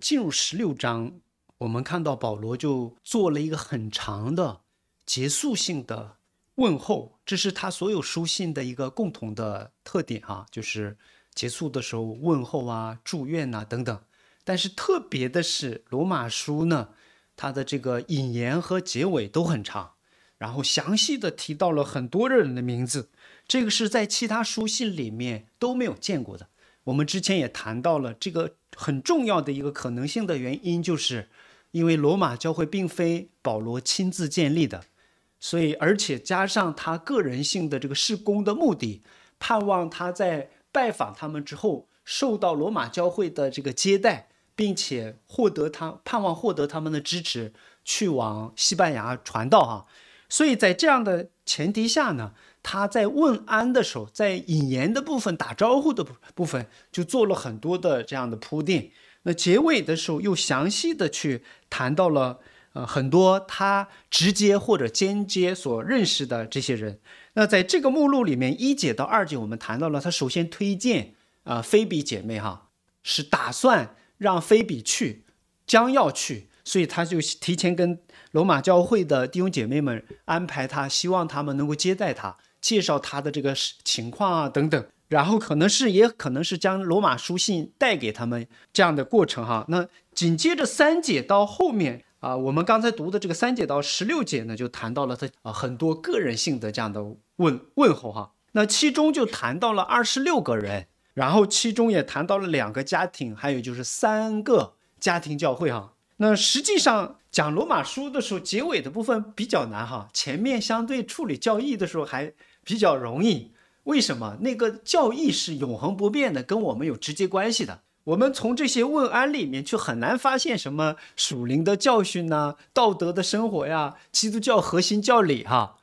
进入十六章，我们看到保罗就做了一个很长的结束性的问候，这是他所有书信的一个共同的特点啊，就是结束的时候问候啊、祝愿呐等等。但是特别的是罗马书呢，它的这个引言和结尾都很长，然后详细的提到了很多人的名字，这个是在其他书信里面都没有见过的。我们之前也谈到了这个。很重要的一个可能性的原因，就是因为罗马教会并非保罗亲自建立的，所以而且加上他个人性的这个事工的目的，盼望他在拜访他们之后受到罗马教会的这个接待，并且获得他盼望获得他们的支持去往西班牙传道哈，所以在这样的前提下呢。他在问安的时候，在引言的部分打招呼的部部分就做了很多的这样的铺垫。那结尾的时候又详细的去谈到了呃很多他直接或者间接所认识的这些人。那在这个目录里面，一姐到二姐，我们谈到了他首先推荐啊菲比姐妹哈，是打算让菲比去，将要去，所以他就提前跟罗马教会的弟兄姐妹们安排他，希望他们能够接待他。介绍他的这个情况啊，等等，然后可能是也可能是将罗马书信带给他们这样的过程哈。那紧接着三姐到后面啊，我们刚才读的这个三姐到十六姐呢，就谈到了他啊很多个人性的这样的问问候哈。那其中就谈到了二十六个人，然后其中也谈到了两个家庭，还有就是三个家庭教会哈。那实际上讲罗马书的时候，结尾的部分比较难哈，前面相对处理教义的时候还。比较容易，为什么？那个教义是永恒不变的，跟我们有直接关系的。我们从这些问安里面，却很难发现什么属灵的教训呐、道德的生活呀、基督教核心教理哈，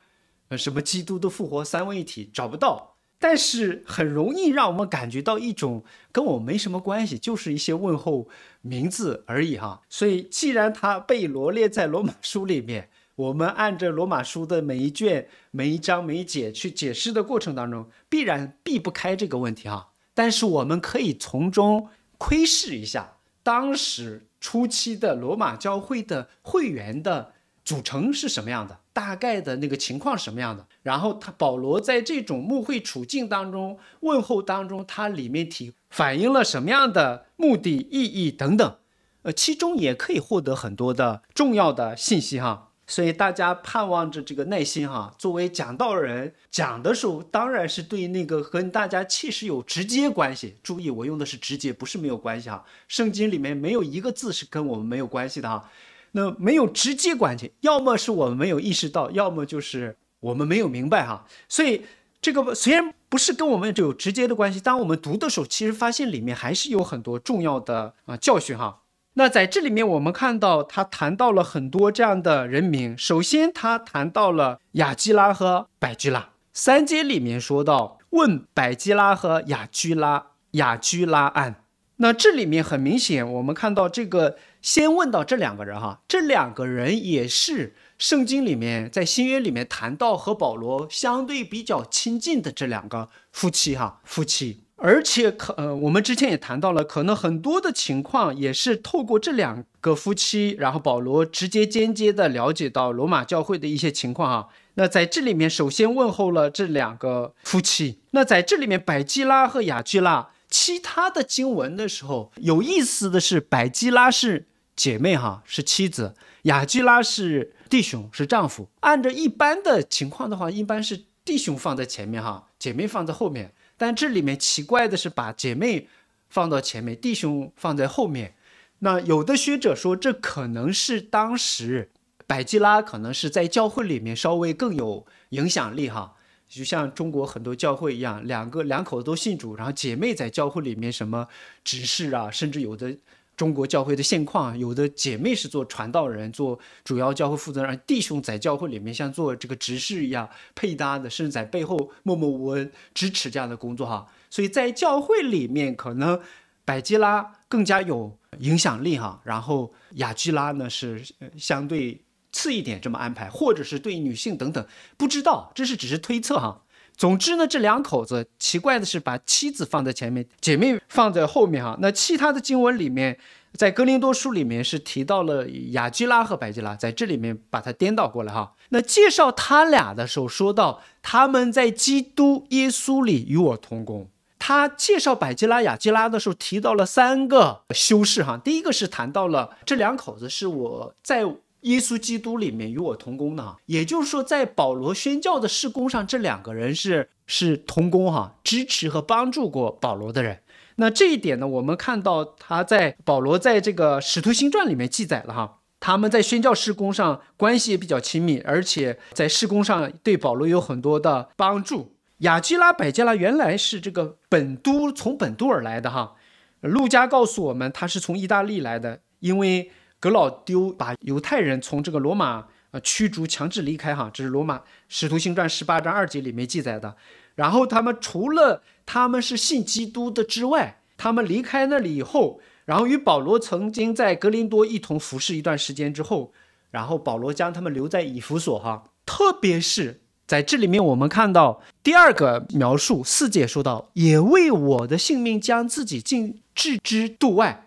呃，什么基督的复活、三位一体找不到。但是很容易让我们感觉到一种跟我们没什么关系，就是一些问候名字而已哈。所以，既然它被罗列在罗马书里面。我们按照罗马书的每一卷、每一章、每一节去解释的过程当中，必然避不开这个问题哈。但是我们可以从中窥视一下当时初期的罗马教会的会员的组成是什么样的，大概的那个情况是什么样的。然后他保罗在这种牧会处境当中问候当中，他里面提反映了什么样的目的意义等等，呃，其中也可以获得很多的重要的信息哈。所以大家盼望着这个耐心哈。作为讲道人讲的时候，当然是对那个跟大家其实有直接关系。注意，我用的是直接，不是没有关系哈。圣经里面没有一个字是跟我们没有关系的哈。那没有直接关系，要么是我们没有意识到，要么就是我们没有明白哈。所以这个虽然不是跟我们有直接的关系，当我们读的时候，其实发现里面还是有很多重要的啊教训哈。那在这里面，我们看到他谈到了很多这样的人名。首先，他谈到了雅基拉和百基拉。三阶里面说到，问百基拉和雅基拉，雅基拉案。那这里面很明显，我们看到这个先问到这两个人哈，这两个人也是圣经里面在新约里面谈到和保罗相对比较亲近的这两个夫妻哈，夫妻。而且可呃，我们之前也谈到了，可能很多的情况也是透过这两个夫妻，然后保罗直接间接的了解到罗马教会的一些情况啊。那在这里面，首先问候了这两个夫妻。那在这里面，百基拉和雅基拉，其他的经文的时候，有意思的是，百基拉是姐妹哈，是妻子；雅基拉是弟兄，是丈夫。按照一般的情况的话，一般是弟兄放在前面哈，姐妹放在后面。但这里面奇怪的是，把姐妹放到前面，弟兄放在后面。那有的学者说，这可能是当时百基拉可能是在教会里面稍微更有影响力哈，就像中国很多教会一样，两个两口子都信主，然后姐妹在教会里面什么指示啊，甚至有的。中国教会的现况，有的姐妹是做传道人，做主要教会负责人；弟兄在教会里面像做这个执事一样配搭的，甚至在背后默默无闻支持这样的工作哈。所以在教会里面，可能百基拉更加有影响力哈，然后雅基拉呢是相对次一点这么安排，或者是对女性等等不知道，这是只是推测哈。总之呢，这两口子奇怪的是把妻子放在前面，姐妹放在后面哈。那其他的经文里面，在格林多书里面是提到了雅基拉和百基拉，在这里面把它颠倒过来哈。那介绍他俩的时候说到他们在基督耶稣里与我同工。他介绍百基拉、雅基拉的时候提到了三个修饰哈，第一个是谈到了这两口子是我在。耶稣基督里面与我同工的哈，也就是说，在保罗宣教的事工上，这两个人是是同工哈，支持和帮助过保罗的人。那这一点呢，我们看到他在保罗在这个《使徒行传》里面记载了哈，他们在宣教事工上关系也比较亲密，而且在事工上对保罗有很多的帮助。雅基拉、百加拉原来是这个本都从本都而来的哈，路加告诉我们他是从意大利来的，因为。犹老丢把犹太人从这个罗马啊驱逐，强制离开哈，这是《罗马使徒行传》十八章二节里面记载的。然后他们除了他们是信基督的之外，他们离开那里以后，然后与保罗曾经在格林多一同服侍一段时间之后，然后保罗将他们留在以弗所哈。特别是在这里面，我们看到第二个描述四姐说到，也为我的性命将自己尽置之度外。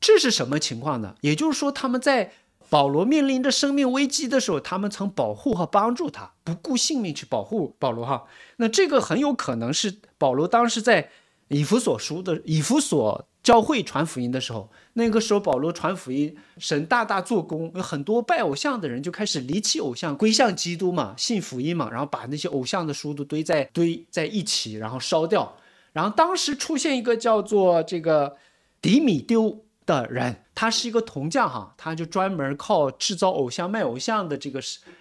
这是什么情况呢？也就是说，他们在保罗面临着生命危机的时候，他们曾保护和帮助他，不顾性命去保护保罗哈。那这个很有可能是保罗当时在以弗所书的以弗所教会传福音的时候，那个时候保罗传福音，神大大做工，有很多拜偶像的人就开始离弃偶像归向基督嘛，信福音嘛，然后把那些偶像的书都堆在堆在一起，然后烧掉。然后当时出现一个叫做这个迪米丢。的人，他是一个铜匠哈，他就专门靠制造偶像卖偶像的这个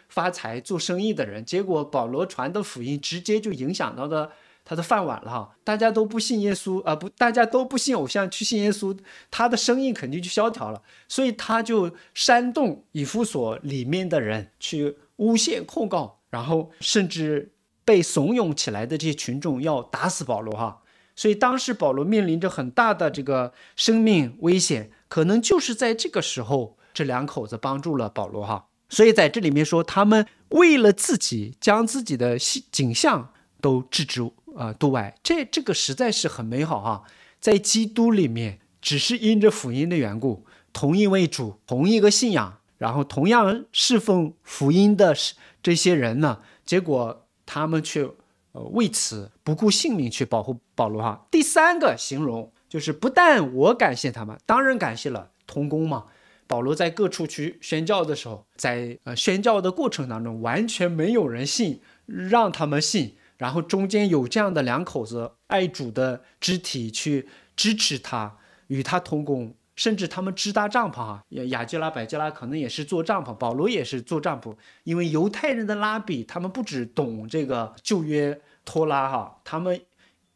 发财做生意的人。结果保罗传的福音直接就影响到的他的饭碗了哈，大家都不信耶稣啊不，大家都不信偶像去信耶稣，他的生意肯定就萧条了。所以他就煽动以弗所里面的人去诬陷控告，然后甚至被怂恿起来的这些群众要打死保罗哈。所以当时保罗面临着很大的这个生命危险，可能就是在这个时候，这两口子帮助了保罗哈。所以在这里面说，他们为了自己，将自己的景景象都置之啊度外，这这个实在是很美好哈。在基督里面，只是因着福音的缘故，同一位主，同一个信仰，然后同样侍奉福音的这些人呢，结果他们却。呃，为此不顾性命去保护保罗哈。第三个形容就是，不但我感谢他们，当然感谢了同工嘛。保罗在各处去宣教的时候，在呃宣教的过程当中，完全没有人信，让他们信。然后中间有这样的两口子爱主的肢体去支持他，与他同工。甚至他们支搭帐篷啊，雅基拉、百基拉可能也是做帐篷，保罗也是做帐篷，因为犹太人的拉比他们不只懂这个旧约托拉哈，他们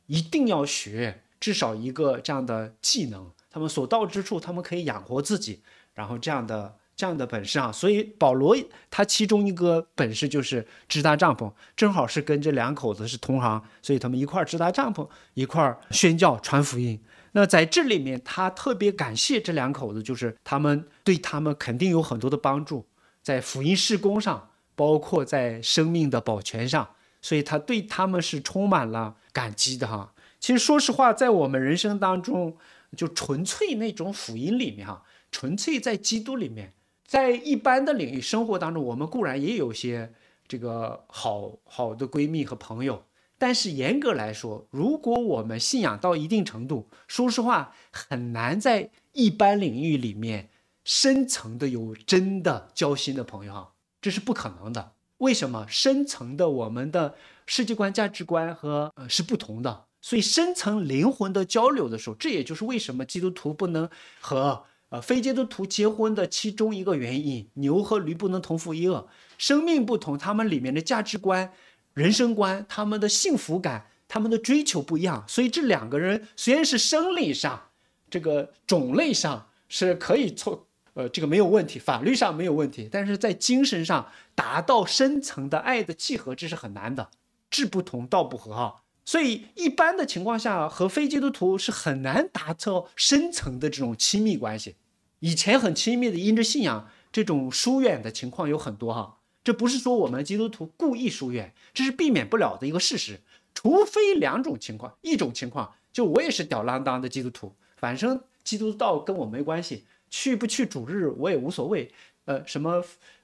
一定要学至少一个这样的技能，他们所到之处他们可以养活自己，然后这样的这样的本事啊，所以保罗他其中一个本事就是支搭帐篷，正好是跟这两口子是同行，所以他们一块儿支搭帐篷，一块儿宣教传福音。那在这里面，他特别感谢这两口子，就是他们对他们肯定有很多的帮助，在福音事工上，包括在生命的保全上，所以他对他们是充满了感激的哈。其实说实话，在我们人生当中，就纯粹那种福音里面哈，纯粹在基督里面，在一般的领域生活当中，我们固然也有些这个好好的闺蜜和朋友。但是严格来说，如果我们信仰到一定程度，说实话很难在一般领域里面深层的有真的交心的朋友哈，这是不可能的。为什么？深层的我们的世界观、价值观和呃是不同的，所以深层灵魂的交流的时候，这也就是为什么基督徒不能和呃非基督徒结婚的其中一个原因。牛和驴不能同父一母，生命不同，他们里面的价值观。人生观、他们的幸福感、他们的追求不一样，所以这两个人虽然是生理上、这个种类上是可以凑，呃，这个没有问题，法律上没有问题，但是在精神上达到深层的爱的契合，这是很难的，志不同道不合哈。所以一般的情况下，和非基督徒是很难达到深层的这种亲密关系。以前很亲密的，因着信仰这种疏远的情况有很多哈。这不是说我们基督徒故意疏远，这是避免不了的一个事实。除非两种情况，一种情况就我也是吊郎当的基督徒，反正基督道跟我没关系，去不去主日我也无所谓。呃，什么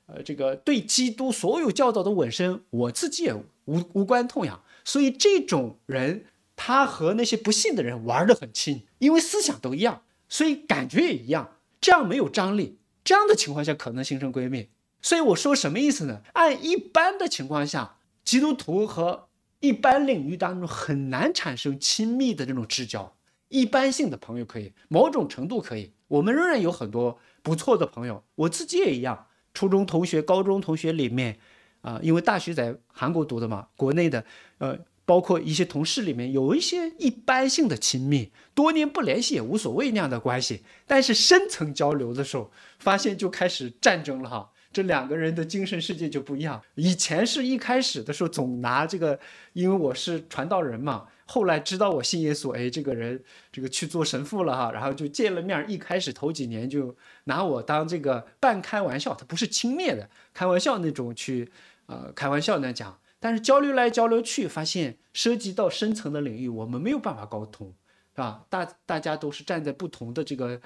呃，这个对基督所有教导的纹身，我自己也无无关痛痒。所以这种人，他和那些不信的人玩得很亲，因为思想都一样，所以感觉也一样。这样没有张力，这样的情况下可能形成闺蜜。所以我说什么意思呢？按一般的情况下，基督徒和一般领域当中很难产生亲密的这种至交。一般性的朋友可以，某种程度可以。我们仍然有很多不错的朋友，我自己也一样。初中同学、高中同学里面，啊，因为大学在韩国读的嘛，国内的，呃，包括一些同事里面，有一些一般性的亲密，多年不联系也无所谓那样的关系。但是深层交流的时候，发现就开始战争了哈。这两个人的精神世界就不一样。以前是一开始的时候总拿这个，因为我是传道人嘛。后来知道我信耶稣，哎，这个人这个去做神父了哈。然后就见了面，一开始头几年就拿我当这个半开玩笑，他不是轻蔑的开玩笑那种去呃开玩笑那样讲。但是交流来交流去，发现涉及到深层的领域，我们没有办法沟通，是吧？大大家都是站在不同的这个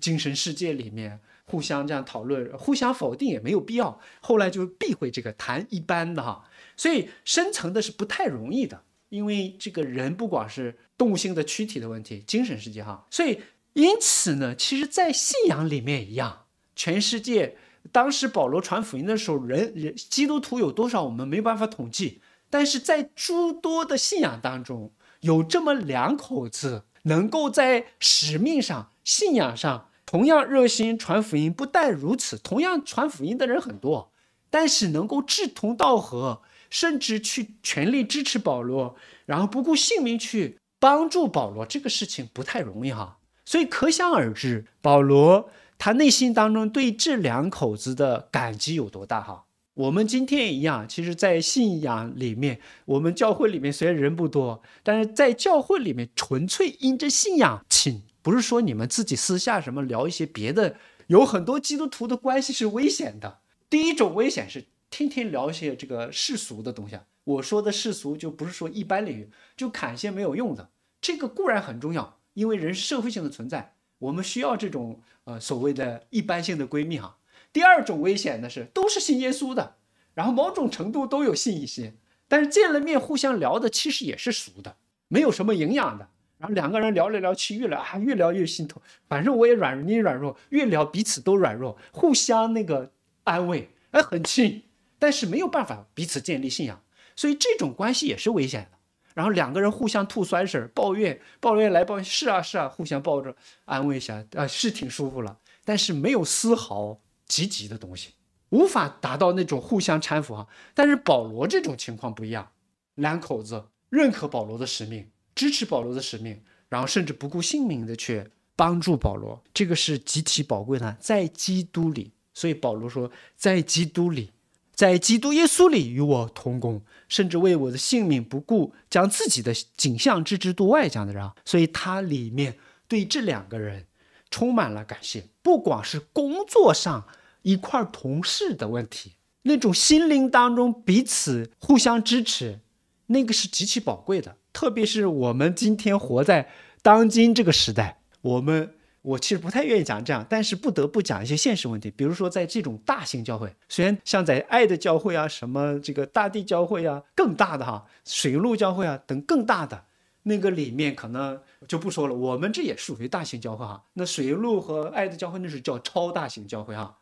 精神世界里面。互相这样讨论，互相否定也没有必要。后来就避讳这个谈一般的哈，所以深层的是不太容易的，因为这个人不管是动物性的躯体的问题，精神世界哈，所以因此呢，其实在信仰里面一样，全世界当时保罗传福音的时候，人人基督徒有多少，我们没办法统计，但是在诸多的信仰当中，有这么两口子能够在使命上、信仰上。同样热心传福音，不但如此，同样传福音的人很多，但是能够志同道合，甚至去全力支持保罗，然后不顾性命去帮助保罗，这个事情不太容易哈。所以可想而知，保罗他内心当中对这两口子的感激有多大哈。我们今天一样，其实，在信仰里面，我们教会里面虽然人不多，但是在教会里面纯粹因着信仰，请。不是说你们自己私下什么聊一些别的，有很多基督徒的关系是危险的。第一种危险是天天聊一些这个世俗的东西。我说的世俗就不是说一般领域，就砍些没有用的。这个固然很重要，因为人是社会性的存在，我们需要这种呃所谓的一般性的闺蜜哈。第二种危险呢是都是信耶稣的，然后某种程度都有信一些，但是见了面互相聊的其实也是俗的，没有什么营养的。然后两个人聊来聊，去越聊啊越聊越心痛。反正我也软弱，你软弱，越聊彼此都软弱，互相那个安慰，哎，很亲，但是没有办法彼此建立信仰，所以这种关系也是危险的。然后两个人互相吐酸水，抱怨抱怨来抱怨是啊是啊，互相抱着安慰一下，啊是挺舒服了，但是没有丝毫积极的东西，无法达到那种互相搀扶啊。但是保罗这种情况不一样，两口子认可保罗的使命。支持保罗的使命，然后甚至不顾性命的去帮助保罗，这个是极其宝贵的，在基督里，所以保罗说，在基督里，在基督耶稣里与我同工，甚至为我的性命不顾，将自己的景象置之度外，讲的人啊。所以他里面对这两个人充满了感谢，不管是工作上一块同事的问题，那种心灵当中彼此互相支持，那个是极其宝贵的。特别是我们今天活在当今这个时代，我们我其实不太愿意讲这样，但是不得不讲一些现实问题。比如说，在这种大型教会，虽然像在爱的教会啊、什么这个大地教会啊、更大的哈水陆教会啊等更大的那个里面，可能就不说了。我们这也属于大型教会哈。那水陆和爱的教会那是叫超大型教会哈，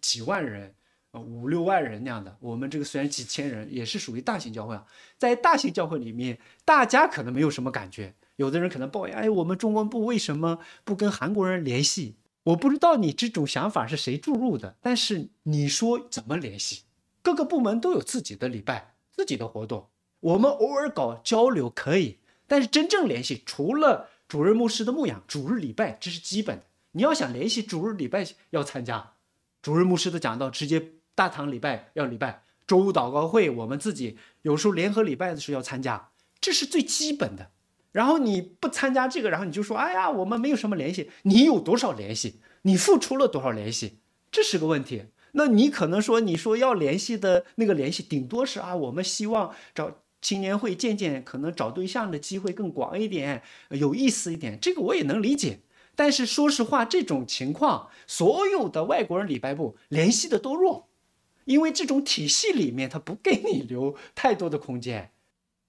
几万人。呃，五六万人那样的，我们这个虽然几千人，也是属于大型教会啊。在大型教会里面，大家可能没有什么感觉，有的人可能抱怨：哎，我们中文部为什么不跟韩国人联系？我不知道你这种想法是谁注入的，但是你说怎么联系？各个部门都有自己的礼拜、自己的活动，我们偶尔搞交流可以，但是真正联系，除了主任牧师的牧养、主日礼拜，这是基本的。你要想联系主日礼拜，要参加主任牧师的讲道，直接。大堂礼拜要礼拜，周五祷告会我们自己有时候联合礼拜的时候要参加，这是最基本的。然后你不参加这个，然后你就说：“哎呀，我们没有什么联系。”你有多少联系？你付出了多少联系？这是个问题。那你可能说：“你说要联系的那个联系，顶多是啊，我们希望找青年会见见，可能找对象的机会更广一点，有意思一点。”这个我也能理解。但是说实话，这种情况，所有的外国人礼拜部联系的都弱。因为这种体系里面，他不给你留太多的空间。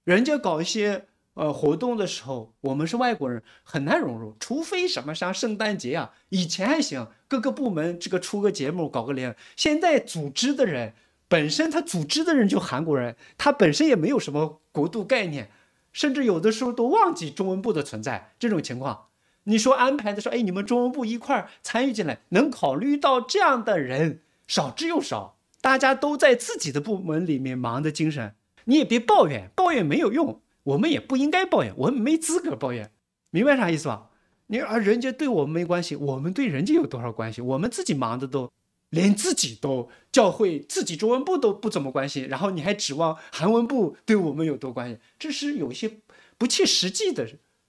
人家搞一些呃活动的时候，我们是外国人，很难融入。除非什么像圣诞节啊，以前还行，各个部门这个出个节目搞个联，现在组织的人本身他组织的人就韩国人，他本身也没有什么国度概念，甚至有的时候都忘记中文部的存在。这种情况，你说安排的说，哎，你们中文部一块参与进来，能考虑到这样的人少之又少。大家都在自己的部门里面忙的精神，你也别抱怨，抱怨没有用。我们也不应该抱怨，我们没资格抱怨，明白啥意思吧？你啊，人家对我们没关系，我们对人家有多少关系？我们自己忙的都连自己都教会自己中文部都不怎么关心，然后你还指望韩文部对我们有多关心？这是有一些不切实际的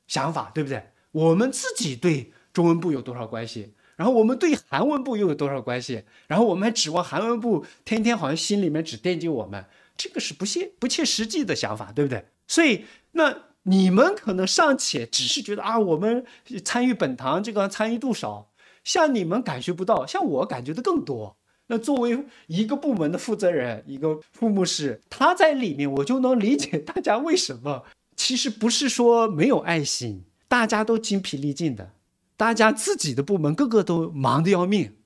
想法，对不对？我们自己对中文部有多少关系？然后我们对韩文部又有多少关系？然后我们还指望韩文部天天好像心里面只惦记我们，这个是不切不切实际的想法，对不对？所以那你们可能尚且只是觉得啊，我们参与本堂这个参与度少，像你们感觉不到，像我感觉的更多。那作为一个部门的负责人，一个副牧师，他在里面，我就能理解大家为什么。其实不是说没有爱心，大家都精疲力尽的。大家自己的部门个个都忙得要命，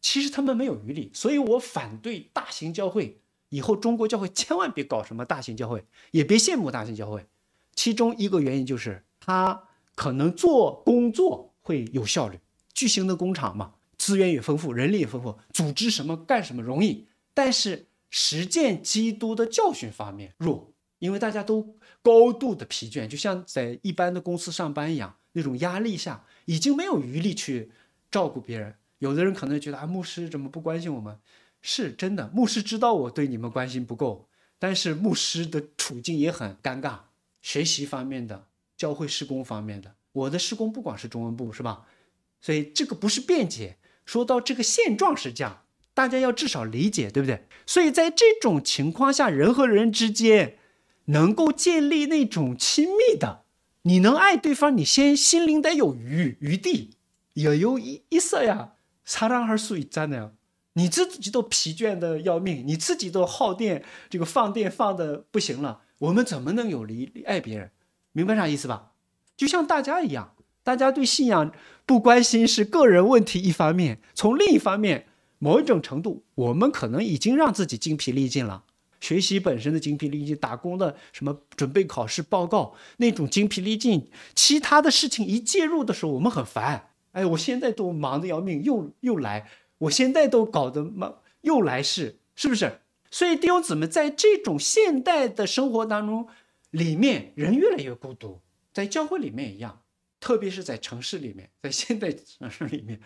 其实他们没有余力，所以，我反对大型教会。以后中国教会千万别搞什么大型教会，也别羡慕大型教会。其中一个原因就是，他可能做工作会有效率，巨型的工厂嘛，资源也丰富，人力也丰富，组织什么干什么容易。但是，实践基督的教训方面弱，因为大家都高度的疲倦，就像在一般的公司上班一样，那种压力下。已经没有余力去照顾别人。有的人可能觉得啊，牧师怎么不关心我们？是真的，牧师知道我对你们关心不够，但是牧师的处境也很尴尬。学习方面的，教会施工方面的，我的施工不管是中文部是吧？所以这个不是辩解。说到这个现状是这样，大家要至少理解，对不对？所以在这种情况下，人和人之间能够建立那种亲密的。你能爱对方，你先心灵得有余余地，也有一一色呀，啥男孩属于的呀？你自己都疲倦的要命，你自己都耗电，这个放电放的不行了。我们怎么能有理爱别人？明白啥意思吧？就像大家一样，大家对信仰不关心是个人问题。一方面，从另一方面，某一种程度，我们可能已经让自己精疲力尽了。学习本身的精疲力尽，打工的什么准备考试报告那种精疲力尽，其他的事情一介入的时候，我们很烦。哎，我现在都忙得要命，又又来，我现在都搞得忙，又来事，是不是？所以弟兄姊妹，在这种现代的生活当中，里面人越来越孤独。在教会里面一样，特别是在城市里面，在现代城市里面，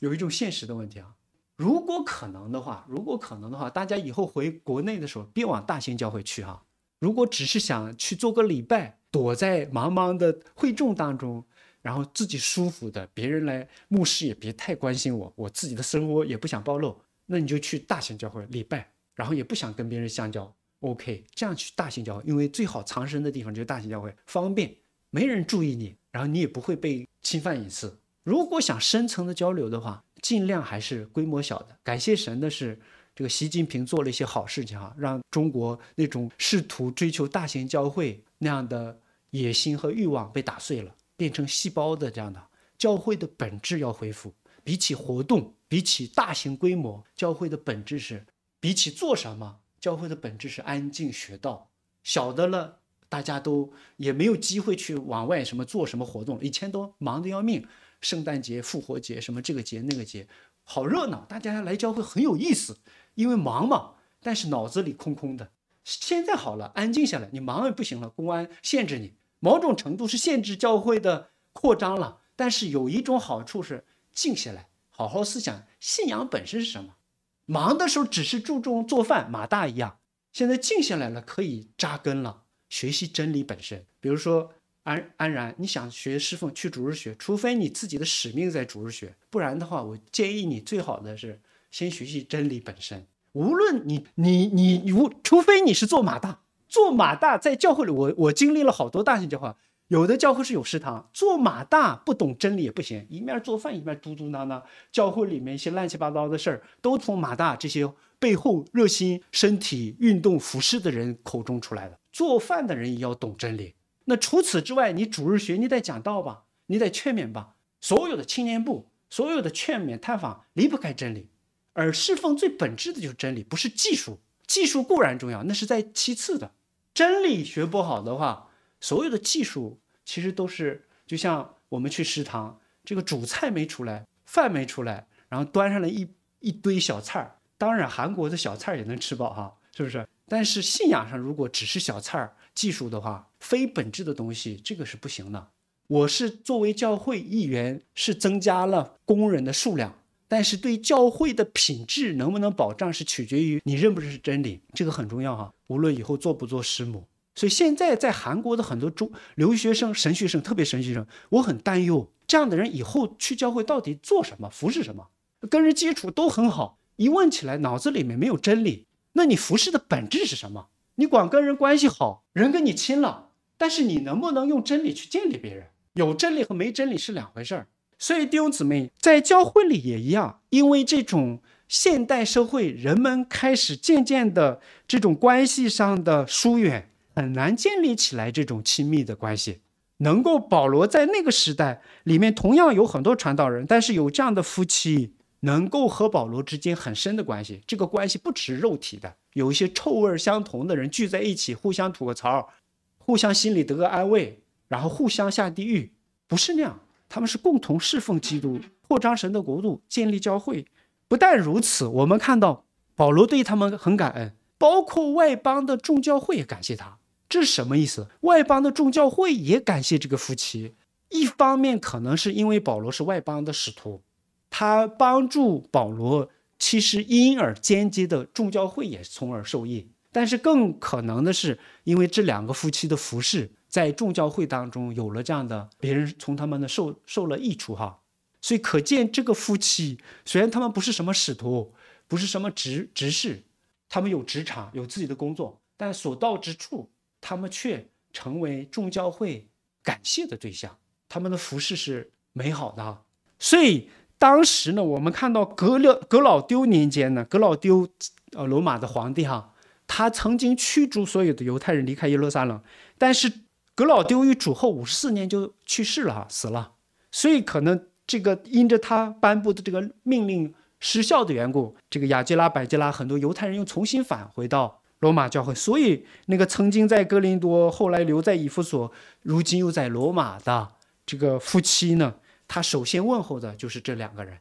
有一种现实的问题啊。如果可能的话，如果可能的话，大家以后回国内的时候，别往大型教会去哈。如果只是想去做个礼拜，躲在茫茫的会众当中，然后自己舒服的，别人来牧师也别太关心我，我自己的生活也不想暴露，那你就去大型教会礼拜，然后也不想跟别人相交。OK，这样去大型教会，因为最好藏身的地方就是大型教会，方便，没人注意你，然后你也不会被侵犯隐私。如果想深层的交流的话。尽量还是规模小的。感谢神的是，这个习近平做了一些好事情哈，让中国那种试图追求大型教会那样的野心和欲望被打碎了，变成细胞的这样的教会的本质要恢复。比起活动，比起大型规模，教会的本质是比起做什么，教会的本质是安静学道。小的了，大家都也没有机会去往外什么做什么活动，以前都忙得要命。圣诞节、复活节，什么这个节那个节，好热闹，大家来教会很有意思，因为忙嘛，但是脑子里空空的。现在好了，安静下来，你忙也不行了，公安限制你，某种程度是限制教会的扩张了。但是有一种好处是静下来，好好思想信仰本身是什么。忙的时候只是注重做饭，马大一样。现在静下来了，可以扎根了，学习真理本身。比如说。安安然，你想学侍奉，去主日学。除非你自己的使命在主日学，不然的话，我建议你最好的是先学习真理本身。无论你你你无，除非你是做马大，做马大在教会里，我我经历了好多大型教会，有的教会是有食堂，做马大不懂真理也不行，一面做饭一面嘟嘟囔囔。教会里面一些乱七八糟的事儿，都从马大这些背后热心、身体运动、服饰的人口中出来的。做饭的人也要懂真理。那除此之外，你主日学，你得讲道吧，你得劝勉吧。所有的青年部，所有的劝勉探访，离不开真理。而侍奉最本质的就是真理，不是技术。技术固然重要，那是在其次的。真理学不好的话，所有的技术其实都是就像我们去食堂，这个主菜没出来，饭没出来，然后端上来一一堆小菜儿。当然，韩国的小菜儿也能吃饱哈，是不是？但是信仰上如果只是小菜儿。技术的话，非本质的东西，这个是不行的。我是作为教会议员，是增加了工人的数量，但是对教会的品质能不能保障，是取决于你认不认识真理，这个很重要哈。无论以后做不做师母，所以现在在韩国的很多中留学生、神学生，特别神学生，我很担忧，这样的人以后去教会到底做什么，服侍什么，跟人接触都很好，一问起来脑子里面没有真理，那你服侍的本质是什么？你光跟人关系好，人跟你亲了，但是你能不能用真理去建立别人？有真理和没真理是两回事儿。所以弟兄姊妹在教会里也一样，因为这种现代社会人们开始渐渐的这种关系上的疏远，很难建立起来这种亲密的关系。能够保罗在那个时代里面同样有很多传道人，但是有这样的夫妻。能够和保罗之间很深的关系，这个关系不止肉体的。有一些臭味儿相同的人聚在一起，互相吐个槽，互相心里得个安慰，然后互相下地狱，不是那样。他们是共同侍奉基督，扩张神的国度，建立教会。不但如此，我们看到保罗对他们很感恩，包括外邦的众教会也感谢他。这是什么意思？外邦的众教会也感谢这个夫妻。一方面可能是因为保罗是外邦的使徒。他帮助保罗，其实因而间接的众教会也从而受益。但是更可能的是，因为这两个夫妻的服侍，在众教会当中有了这样的别人从他们的受受了益处哈。所以可见，这个夫妻虽然他们不是什么使徒，不是什么执执事，他们有职场，有自己的工作，但所到之处，他们却成为众教会感谢的对象。他们的服饰是美好的所以。当时呢，我们看到格勒格老丢年间呢，格老丢，呃，罗马的皇帝哈，他曾经驱逐所有的犹太人离开耶路撒冷，但是格老丢于主后五十四年就去世了哈，死了，所以可能这个因着他颁布的这个命令失效的缘故，这个亚基拉、百基拉很多犹太人又重新返回到罗马教会，所以那个曾经在哥林多，后来留在以弗所，如今又在罗马的这个夫妻呢。他首先问候的就是这两个人，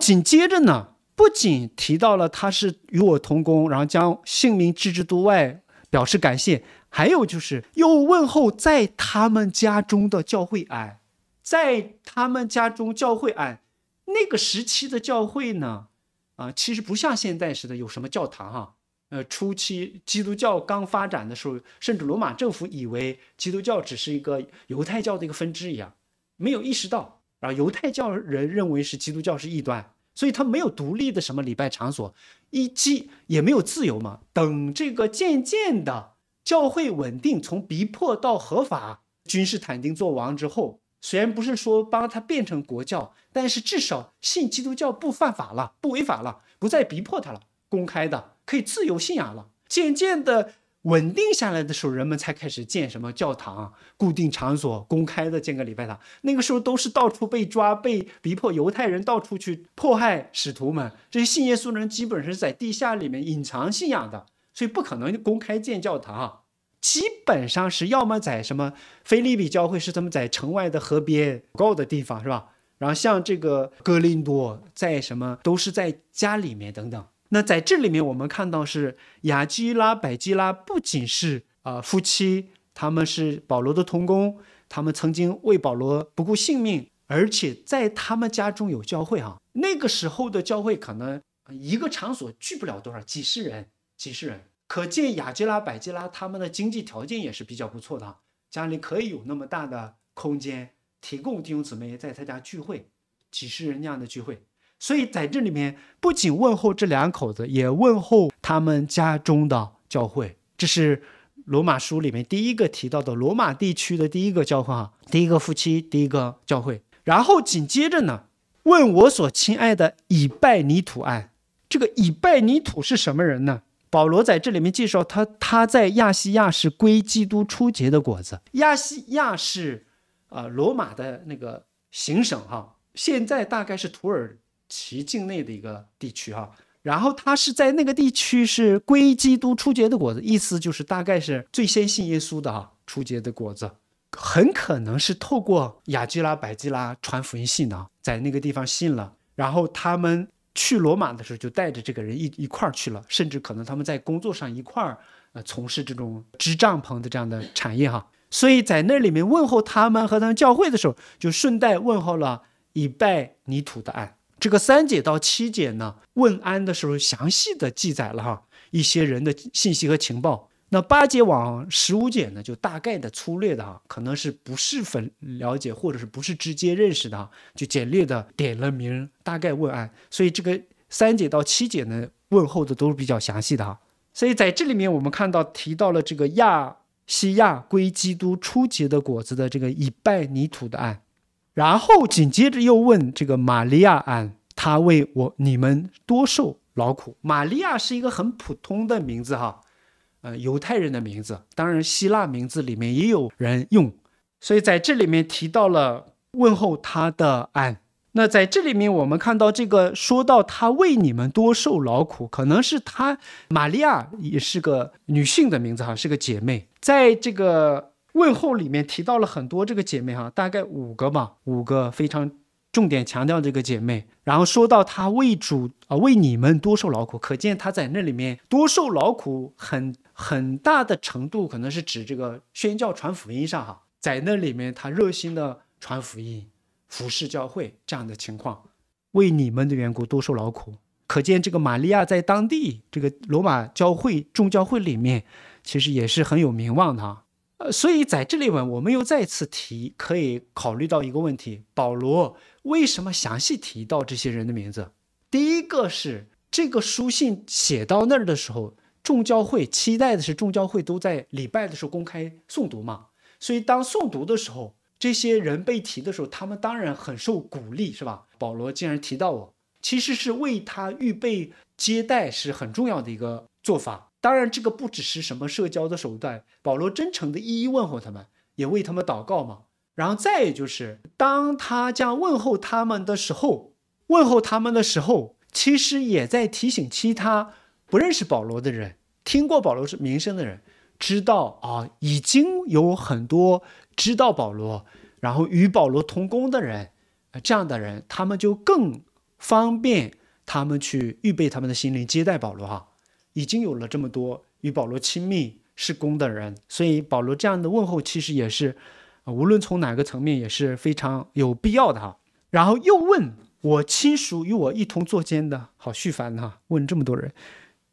紧接着呢，不仅提到了他是与我同工，然后将姓名置之度外表示感谢，还有就是又问候在他们家中的教会。哎，在他们家中教会。哎，那个时期的教会呢，啊，其实不像现在似的有什么教堂哈。呃，初期基督教刚发展的时候，甚至罗马政府以为基督教只是一个犹太教的一个分支一样，没有意识到。然后犹太教人认为是基督教是异端，所以他没有独立的什么礼拜场所，一基也没有自由嘛。等这个渐渐的教会稳定，从逼迫到合法，君士坦丁做王之后，虽然不是说帮他变成国教，但是至少信基督教不犯法了，不违法了，不再逼迫他了，公开的可以自由信仰了。渐渐的。稳定下来的时候，人们才开始建什么教堂、固定场所、公开的建个礼拜堂。那个时候都是到处被抓、被逼迫，犹太人到处去迫害使徒们。这些信耶稣的人基本上是在地下里面隐藏信仰的，所以不可能公开建教堂。基本上是要么在什么菲利比教会是他们在城外的河边高的地方，是吧？然后像这个哥林多在什么都是在家里面等等。那在这里面，我们看到是雅基拉、百基拉不仅是啊夫妻，他们是保罗的同工，他们曾经为保罗不顾性命，而且在他们家中有教会哈。那个时候的教会可能一个场所聚不了多少，几十人、几十人，可见雅基拉、百基拉他们的经济条件也是比较不错的，家里可以有那么大的空间，提供弟兄姊妹在他家聚会，几十人那样的聚会。所以在这里面，不仅问候这两口子，也问候他们家中的教会。这是罗马书里面第一个提到的罗马地区的第一个教会哈，第一个夫妻，第一个教会。然后紧接着呢，问我所亲爱的以拜尼土案，这个以拜尼土是什么人呢？保罗在这里面介绍他，他在亚细亚是归基督初结的果子。亚细亚是啊，罗马的那个行省哈，现在大概是土耳。其境内的一个地区哈，然后他是在那个地区是归基督初结的果子，意思就是大概是最先信耶稣的哈，初结的果子，很可能是透过雅基拉、百基拉传福音信的，在那个地方信了，然后他们去罗马的时候就带着这个人一一块去了，甚至可能他们在工作上一块呃从事这种支帐篷的这样的产业哈，所以在那里面问候他们和他们教会的时候，就顺带问候了以拜泥土的爱。这个三姐到七姐呢，问安的时候详细的记载了哈一些人的信息和情报。那八姐往十五姐呢，就大概的粗略的哈，可能是不十分了解或者是不是直接认识的哈，就简略的点了名，大概问安。所以这个三姐到七姐呢，问候的都是比较详细的哈。所以在这里面我们看到提到了这个亚西亚归基督初级的果子的这个以拜泥土的案。然后紧接着又问这个玛利亚安，他为我你们多受劳苦。玛利亚是一个很普通的名字哈，呃，犹太人的名字，当然希腊名字里面也有人用，所以在这里面提到了问候他的安。那在这里面我们看到这个说到他为你们多受劳苦，可能是他玛利亚也是个女性的名字哈，是个姐妹，在这个。问候里面提到了很多这个姐妹哈，大概五个吧，五个非常重点强调这个姐妹。然后说到她为主啊，为你们多受劳苦，可见她在那里面多受劳苦很很大的程度可能是指这个宣教传福音上哈，在那里面她热心的传福音、服侍教会这样的情况，为你们的缘故多受劳苦，可见这个玛利亚在当地这个罗马教会众教会里面其实也是很有名望的哈。呃，所以在这里面，我们又再次提，可以考虑到一个问题：保罗为什么详细提到这些人的名字？第一个是这个书信写到那儿的时候，众教会期待的是众教会都在礼拜的时候公开诵读嘛。所以当诵读的时候，这些人被提的时候，他们当然很受鼓励，是吧？保罗竟然提到我，其实是为他预备接待是很重要的一个做法。当然，这个不只是什么社交的手段。保罗真诚的一一问候他们，也为他们祷告嘛。然后再也就是，当他将问候他们的时候，问候他们的时候，其实也在提醒其他不认识保罗的人，听过保罗是名声的人，知道啊，已经有很多知道保罗，然后与保罗同工的人，这样的人，他们就更方便他们去预备他们的心灵接待保罗哈。已经有了这么多与保罗亲密是公的人，所以保罗这样的问候其实也是，无论从哪个层面也是非常有必要的哈。然后又问我亲属与我一同坐监的好叙凡哈，问这么多人，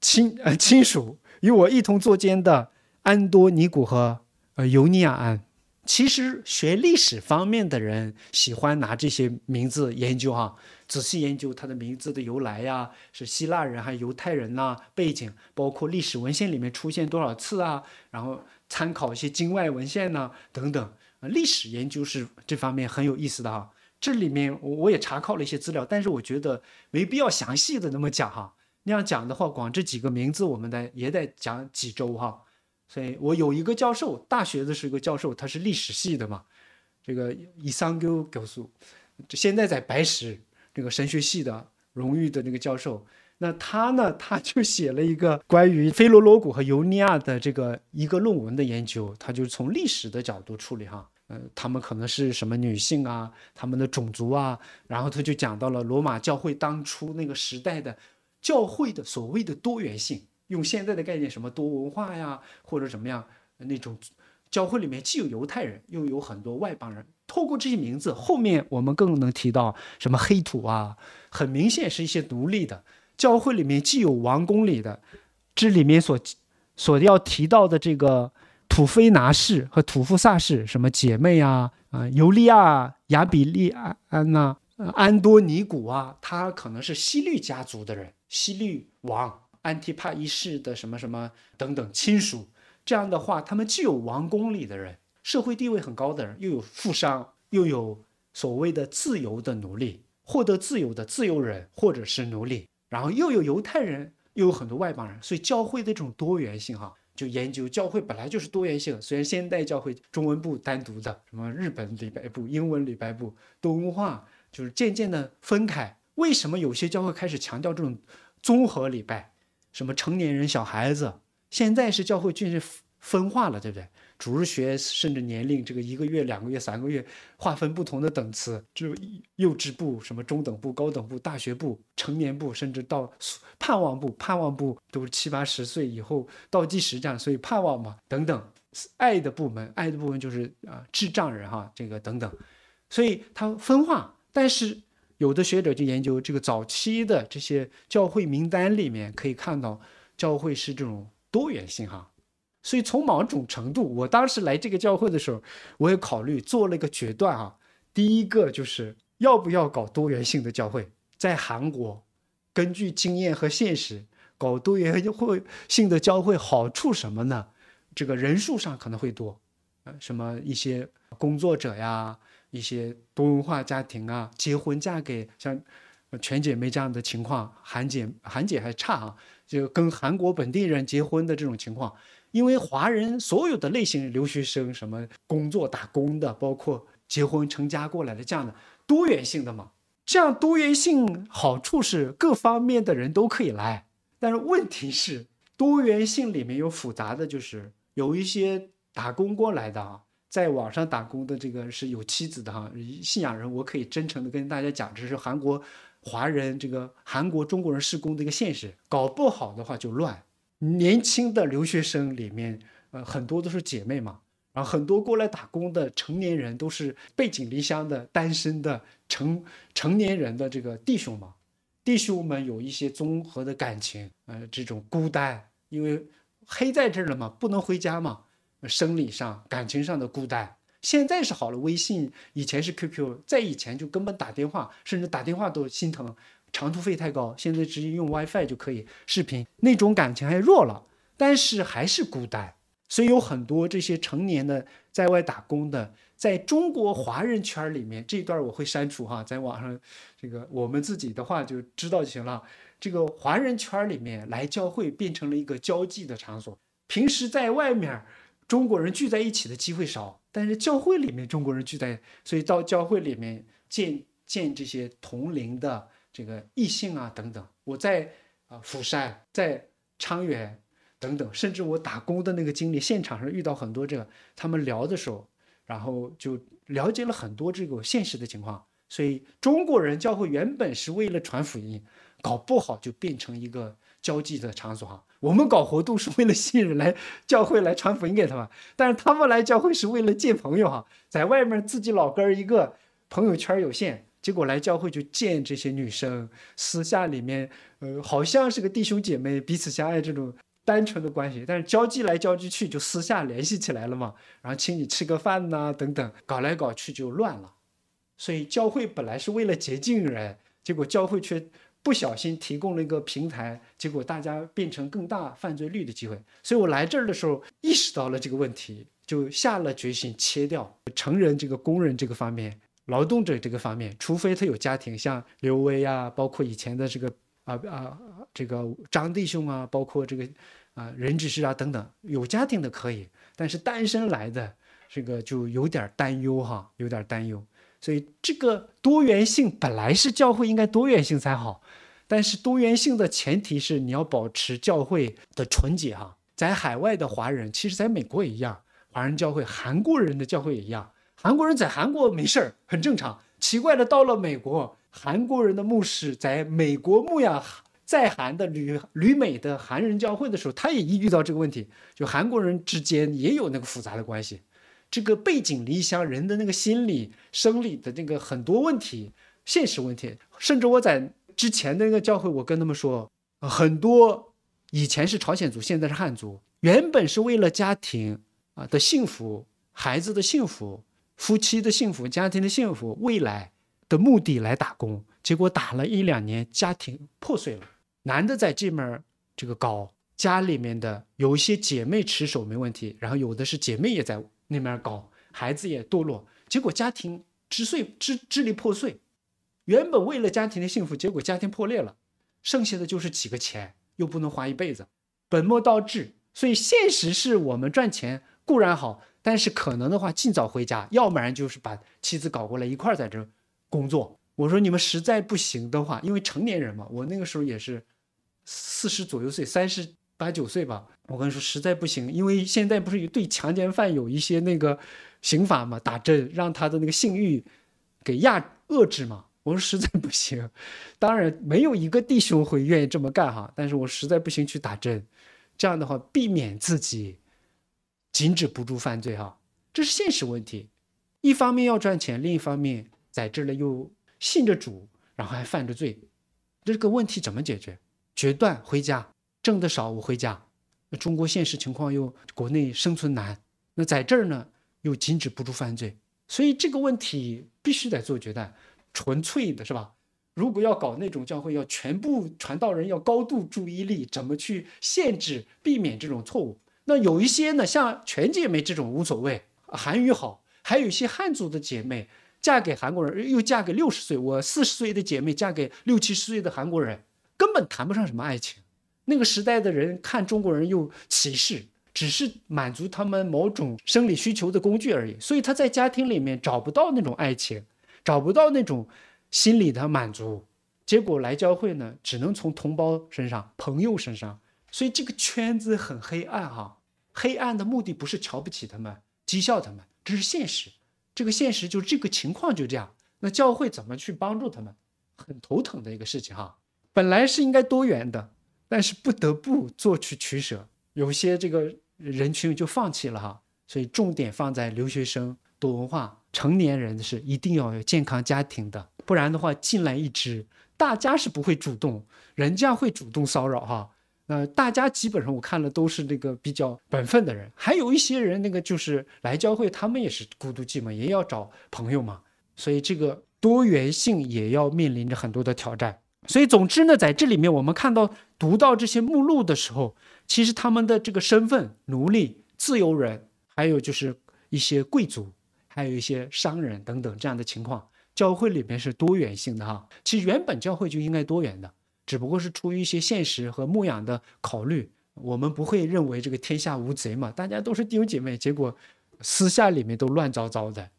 亲呃亲属与我一同坐监的安多尼古和呃尤尼亚安。其实学历史方面的人喜欢拿这些名字研究哈，仔细研究它的名字的由来呀，是希腊人还是犹太人呐，背景包括历史文献里面出现多少次啊，然后参考一些境外文献呐等等，历史研究是这方面很有意思的哈。这里面我也查考了一些资料，但是我觉得没必要详细的那么讲哈，那样讲的话，光这几个名字我们得也得讲几周哈。所以我有一个教授，大学的是个教授，他是历史系的嘛，这个伊桑·戈教授，现在在白石这个神学系的荣誉的那个教授。那他呢，他就写了一个关于菲罗罗谷和尤尼亚的这个一个论文的研究，他就从历史的角度处理哈，呃，他们可能是什么女性啊，他们的种族啊，然后他就讲到了罗马教会当初那个时代的教会的所谓的多元性。用现在的概念，什么多文化呀，或者怎么样？那种教会里面既有犹太人，又有很多外邦人。透过这些名字后面，我们更能提到什么黑土啊，很明显是一些奴隶的教会里面既有王宫里的。这里面所所要提到的这个土菲拿氏和土富萨氏，什么姐妹啊啊，尤利亚、亚比利安呐，安多尼古啊，他可能是西律家族的人，西律王。安提帕一世的什么什么等等亲属，这样的话，他们既有王宫里的人，社会地位很高的人，又有富商，又有所谓的自由的奴隶，获得自由的自由人或者是奴隶，然后又有犹太人，又有很多外邦人，所以教会的这种多元性哈，就研究教会本来就是多元性，虽然现代教会中文部单独的，什么日本礼拜部、英文礼拜部，东化就是渐渐的分开，为什么有些教会开始强调这种综合礼拜？什么成年人、小孩子，现在是教会就是分化了，对不对？主日学甚至年龄这个一个月、两个月、三个月划分不同的等次，就幼稚部、什么中等部、高等部、大学部、成年部，甚至到盼望部、盼望部都是七八十岁以后倒计时这样，所以盼望嘛等等，爱的部门，爱的部门就是啊智障人哈这个等等，所以它分化，但是。有的学者就研究这个早期的这些教会名单里面，可以看到教会是这种多元性哈。所以从某种程度，我当时来这个教会的时候，我也考虑做了一个决断啊。第一个就是要不要搞多元性的教会？在韩国，根据经验和现实，搞多元会性的教会好处什么呢？这个人数上可能会多，呃，什么一些工作者呀。一些多文化家庭啊，结婚嫁给像全姐妹这样的情况，韩姐韩姐还差啊，就跟韩国本地人结婚的这种情况，因为华人所有的类型留学生，什么工作打工的，包括结婚成家过来的这样的，多元性的嘛，这样多元性好处是各方面的人都可以来，但是问题是多元性里面有复杂的就是有一些打工过来的啊。在网上打工的这个是有妻子的哈，信仰人，我可以真诚的跟大家讲，这是韩国华人这个韩国中国人施工的一个现实，搞不好的话就乱。年轻的留学生里面，呃，很多都是姐妹嘛，然后很多过来打工的成年人都是背井离乡的单身的成成年人的这个弟兄嘛，弟兄们有一些综合的感情，呃，这种孤单，因为黑在这儿了嘛，不能回家嘛。生理上、感情上的孤单，现在是好了。微信以前是 QQ，在以前就根本打电话，甚至打电话都心疼，长途费太高。现在直接用 WiFi 就可以视频，那种感情还弱了，但是还是孤单。所以有很多这些成年的在外打工的，在中国华人圈里面，这段我会删除哈，在网上这个我们自己的话就知道就行了。这个华人圈里面，来教会变成了一个交际的场所，平时在外面。中国人聚在一起的机会少，但是教会里面中国人聚在，所以到教会里面见见这些同龄的这个异性啊等等。我在啊釜山，在昌原等等，甚至我打工的那个经历，现场上遇到很多这个，他们聊的时候，然后就了解了很多这个现实的情况。所以中国人教会原本是为了传福音，搞不好就变成一个交际的场所哈。我们搞活动是为了引人来教会来传福音给他们，但是他们来教会是为了见朋友哈，在外面自己老根儿一个朋友圈有限，结果来教会就见这些女生，私下里面呃好像是个弟兄姐妹彼此相爱这种单纯的关系，但是交际来交际去就私下联系起来了嘛，然后请你吃个饭呐等等，搞来搞去就乱了，所以教会本来是为了洁净人，结果教会却。不小心提供了一个平台，结果大家变成更大犯罪率的机会。所以我来这儿的时候，意识到了这个问题，就下了决心切掉成人这个工人这个方面、劳动者这个方面。除非他有家庭，像刘威啊，包括以前的这个啊啊这个张弟兄啊，包括这个啊任志士啊等等，有家庭的可以。但是单身来的这个就有点担忧哈，有点担忧。所以，这个多元性本来是教会应该多元性才好，但是多元性的前提是你要保持教会的纯洁。哈，在海外的华人，其实在美国也一样，华人教会、韩国人的教会也一样。韩国人在韩国没事儿，很正常。奇怪的，到了美国，韩国人的牧师在美国牧养在韩的旅旅美的韩人教会的时候，他也一遇到这个问题，就韩国人之间也有那个复杂的关系。这个背井离乡人的那个心理、生理的那个很多问题，现实问题，甚至我在之前的那个教会，我跟他们说，很多以前是朝鲜族，现在是汉族，原本是为了家庭啊的幸福、孩子的幸福、夫妻的幸福、家庭的幸福、未来的目的来打工，结果打了一两年，家庭破碎了，男的在这面这个搞，家里面的有一些姐妹持守没问题，然后有的是姐妹也在。那边高，孩子也堕落，结果家庭支碎、支支离破碎。原本为了家庭的幸福，结果家庭破裂了，剩下的就是几个钱，又不能花一辈子，本末倒置。所以现实是我们赚钱固然好，但是可能的话，尽早回家，要不然就是把妻子搞过来一块儿在这工作。我说你们实在不行的话，因为成年人嘛，我那个时候也是四十左右岁，三十。八九岁吧，我跟你说实在不行，因为现在不是有对强奸犯有一些那个刑法嘛，打针让他的那个性欲给压遏制嘛。我说实在不行，当然没有一个弟兄会愿意这么干哈。但是我实在不行去打针，这样的话避免自己禁止不住犯罪哈，这是现实问题。一方面要赚钱，另一方面在这呢又信着主，然后还犯着罪，这个问题怎么解决？决断回家。挣得少，我回家。那中国现实情况又国内生存难，那在这儿呢又禁止不住犯罪，所以这个问题必须得做决断。纯粹的是吧？如果要搞那种教会，要全部传道人要高度注意力，怎么去限制、避免这种错误？那有一些呢，像全姐妹这种无所谓，韩语好，还有一些汉族的姐妹嫁给韩国人，又嫁给六十岁我四十岁的姐妹嫁给六七十岁的韩国人，根本谈不上什么爱情。那个时代的人看中国人又歧视，只是满足他们某种生理需求的工具而已。所以他在家庭里面找不到那种爱情，找不到那种心理的满足，结果来教会呢，只能从同胞身上、朋友身上。所以这个圈子很黑暗哈，黑暗的目的不是瞧不起他们、讥笑他们，这是现实。这个现实就是这个情况就这样。那教会怎么去帮助他们，很头疼的一个事情哈。本来是应该多元的。但是不得不做出取舍，有些这个人群就放弃了哈，所以重点放在留学生、读文化、成年人是一定要有健康家庭的，不然的话进来一只，大家是不会主动，人家会主动骚扰哈。那大家基本上我看了都是那个比较本分的人，还有一些人那个就是来教会，他们也是孤独寂寞，也要找朋友嘛，所以这个多元性也要面临着很多的挑战。所以，总之呢，在这里面，我们看到读到这些目录的时候，其实他们的这个身份，奴隶、自由人，还有就是一些贵族，还有一些商人等等这样的情况，教会里面是多元性的哈。其实原本教会就应该多元的，只不过是出于一些现实和牧养的考虑，我们不会认为这个天下无贼嘛，大家都是弟兄姐妹，结果私下里面都乱糟糟的。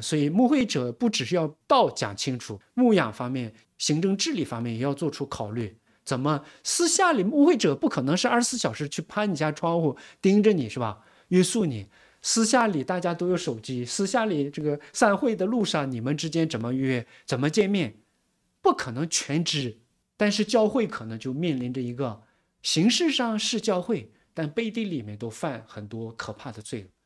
所以，牧会者不只是要道讲清楚，牧养方面、行政治理方面也要做出考虑。怎么私下里牧会者不可能是二十四小时去趴你家窗户盯着你是吧？约束你？私下里大家都有手机，私下里这个散会的路上你们之间怎么约、怎么见面？不可能全知。但是教会可能就面临着一个形式上是教会，但背地里面都犯很多可怕的罪恶。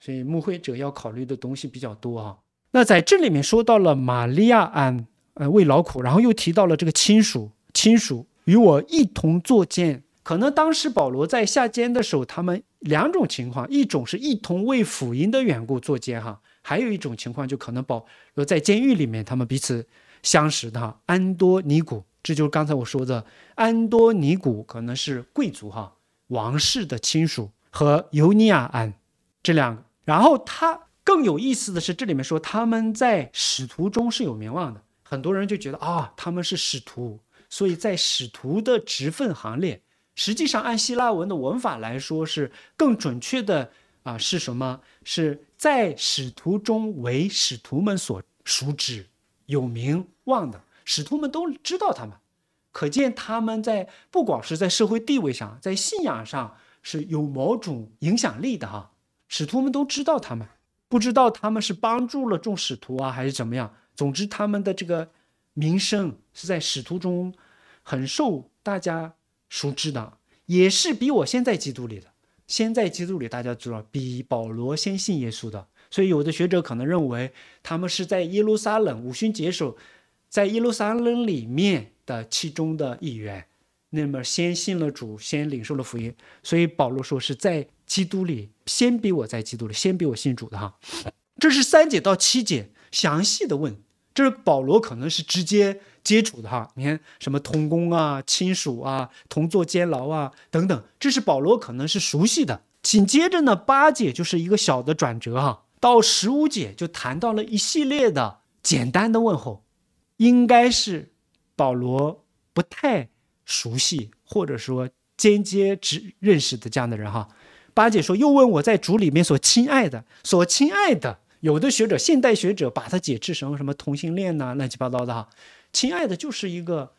所以目会者要考虑的东西比较多啊。那在这里面说到了玛利亚安，呃，为劳苦，然后又提到了这个亲属，亲属与我一同坐监。可能当时保罗在下监的时候，他们两种情况：一种是一同为福音的缘故坐监哈；还有一种情况就可能保罗在监狱里面，他们彼此相识的哈。安多尼古，这就是刚才我说的安多尼古，可能是贵族哈，王室的亲属和尤尼亚安这两。然后他更有意思的是，这里面说他们在使徒中是有名望的，很多人就觉得啊，他们是使徒，所以在使徒的职分行列。实际上，按希腊文的文法来说，是更准确的啊，是什么？是在使徒中为使徒们所熟知、有名望的使徒们都知道他们，可见他们在不管是在社会地位上，在信仰上是有某种影响力的哈。使徒们都知道他们，不知道他们是帮助了众使徒啊，还是怎么样。总之，他们的这个名声是在使徒中很受大家熟知的，也是比我现在基督里的。现在基督里，大家知道，比保罗先信耶稣的。所以，有的学者可能认为他们是在耶路撒冷五旬节时，在耶路撒冷里面的其中的一员，那么先信了主，先领受了福音。所以，保罗说是在基督里。先比我在基督里，先比我信主的哈，这是三姐到七姐详细的问，这是保罗可能是直接接触的哈，你看什么同工啊、亲属啊、同坐监牢啊等等，这是保罗可能是熟悉的。紧接着呢，八姐就是一个小的转折哈，到十五姐就谈到了一系列的简单的问候，应该是保罗不太熟悉或者说间接只认识的这样的人哈。八戒说：“又问我在主里面所亲爱的，所亲爱的。有的学者，现代学者把它解释成什么同性恋呐，乱七八糟的哈。亲爱的，就是一个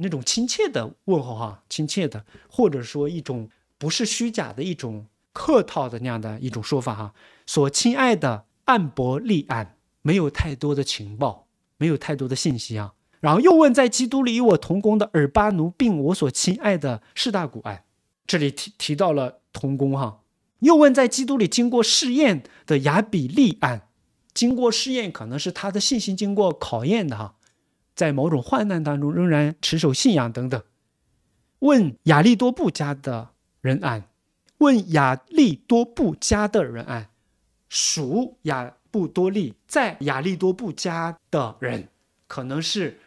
那种亲切的问候哈，亲切的，或者说一种不是虚假的一种客套的那样的一种说法哈。所亲爱的按博利安，没有太多的情报，没有太多的信息啊。然后又问，在基督里与我同工的尔巴奴，并我所亲爱的士大古安。”这里提提到了童工，哈，又问在基督里经过试验的雅比利安，经过试验可能是他的信心经过考验的，哈，在某种患难当中仍然持守信仰等等。问亚利多布家的人安，问亚利多布家的人安，属亚布多利在亚利多布家的人，可能是